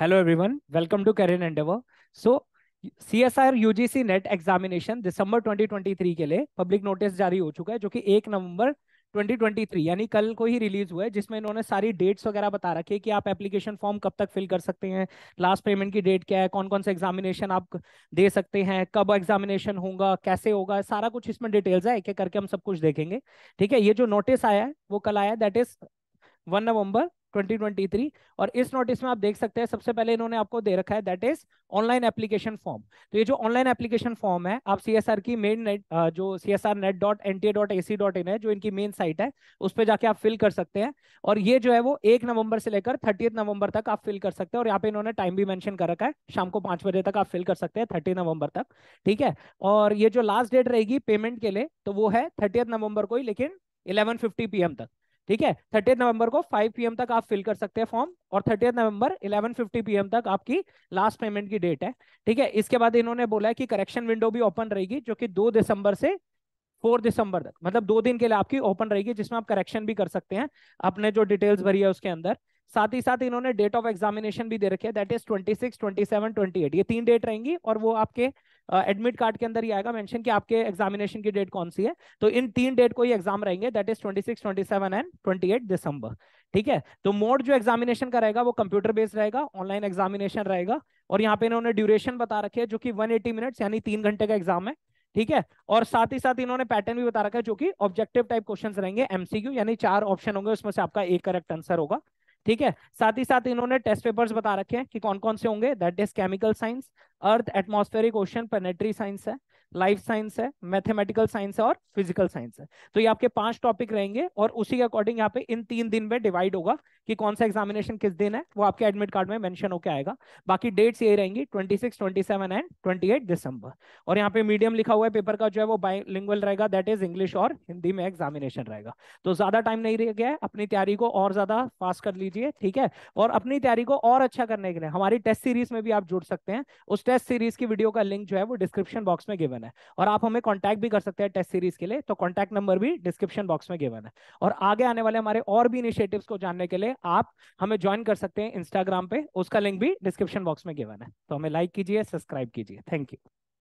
Hello welcome to everyone, welcome to Career Endeavor. So CSR UGC NET examination दिसंबर 2023 के लिए public notice जारी हो चुका है जो कि एक नवंबर 2023 यानी कल को ही रिलीज हुआ है जिसमें इन्होंने सारी डेट्स वगैरह बता रखी है कि आप एप्लीकेशन फॉर्म कब तक फिल कर सकते हैं लास्ट पेमेंट की डेट क्या है कौन कौन से एग्जामिनेशन आप दे सकते हैं कब एग्जामिनेशन होगा कैसे होगा सारा कुछ इसमें डिटेल्स है एक एक करके हम सब कुछ देखेंगे ठीक है ये जो नोटिस आया है वो कल आया दैट इज वन नवंबर 2023 और इस नोटिस में आप देख सकते हैं सबसे पहले इन्होंने आपको दे रखा है that is online application form तो ये जो ऑनलाइन एप्लीकेशन फॉर्म है आप सी की मेन नेट जो C S R net dot N T dot A C dot in है जो इनकी मेन साइट है उस पर जाके आप फिल कर सकते हैं और ये जो है वो एक नवंबर से लेकर थर्टीथ नवंबर तक आप फिल कर सकते हैं और यहाँ पे इन्होंने टाइम भी मैंशन कर रखा है शाम को पांच बजे तक आप फिल कर सकते हैं थर्टी नवंबर तक ठीक है और ये जो लास्ट डेट रहेगी पेमेंट के लिए तो वो है थर्टीथ नवंबर को ही लेकिन इलेवन फिफ्टी तक ठीक है थर्टी नवंबर को 5 पीएम तक आप फिल कर सकते हैं फॉर्म और थर्टी नवंबर 11:50 पीएम तक आपकी लास्ट पेमेंट की डेट है ठीक है इसके बाद इन्होंने बोला है कि करेक्शन विंडो भी ओपन रहेगी जो कि दो दिसंबर से फोर दिसंबर तक मतलब दो दिन के लिए आपकी ओपन रहेगी जिसमें आप करेक्शन भी कर सकते हैं अपने जो डिटेल्स भरी है उसके अंदर साथ ही साथ इन्होंने डेट ऑफ एग्जामिनेशन भी दे रखी है दैट इज 26, 27, 28 ये तीन डेट रहेंगी और वो आपके एडमिट कार्ड के अंदर ही आएगा मेंशन कि आपके एग्जामिनेशन की डेट कौन सी है तो इन तीन डेट को ही एग्जाम रहेंगे दैट इज 26, 27 एंड 28 दिसंबर ठीक है तो मोड जो एग्जामिनेशन का रहेगा वो कंप्यूटर बेस्ड रहेगा ऑनलाइन एग्जामिनेशन रहेगा और यहाँ पे इन्होंने ड्यूरेशन बता रखी है जो कि वन मिनट्स यानी तीन घंटे का एग्जाम है ठीक है और साथ ही साथ इन्होंने पैटर्न भी बता रखा है जो कि ऑब्जेक्टिव टाइप क्वेश्चंस रहेंगे एमसीक्यू यानी चार ऑप्शन होंगे उसमें से आपका एक करेक्ट आंसर होगा ठीक है साथ ही साथ इन्होंने टेस्ट पेपर्स बता रखे हैं कि कौन कौन से होंगे that is chemical science earth atmospheric ocean planetary science है लाइफ साइंस है मैथमेटिकल साइंस है और फिजिकल साइंस है तो ये आपके पांच टॉपिक रहेंगे और उसी के अकॉर्डिंग यहाँ पे इन तीन दिन में डिवाइड होगा कि कौन सा एग्जामिनेशन किस दिन है वो आपके एडमिट कार्ड में मेंशन होकर आएगा बाकी डेट्स ये रहेंगी 26, 27 एंड 28 दिसंबर और यहाँ पे मीडियम लिखा हुआ है पेपर का जो है वो बाइलिंगुअल रहेगा दैट इज इंग्लिश और हिंदी में एग्जामिनेशन रहेगा तो ज्यादा टाइम नहीं रह गया है अपनी तैयारी को और ज्यादा फास्ट कर लीजिए ठीक है और अपनी तैयारी को और अच्छा करने के लिए हमारी टेस्ट सीरीज में भी आप जुड़ सकते हैं उस टेस्ट सीरीज की वीडियो का लिंक जो है वो डिस्क्रिप्शन बॉक्स में गिवन है और आप हमें कॉन्टैक्ट भी कर सकते हैं टेस्ट सीरीज के लिए तो कॉन्टैक्ट नंबर भी डिस्क्रिप्शन बॉक्स में गिवन है और आगे आने वाले हमारे और भी इनिशिएटिव्स को जानने के लिए आप हमें ज्वाइन कर सकते हैं इंस्टाग्राम पे उसका लिंक भी डिस्क्रिप्शन बॉक्स में गिवन है तो हमें लाइक कीजिए सब्सक्राइब कीजिए थैंक यू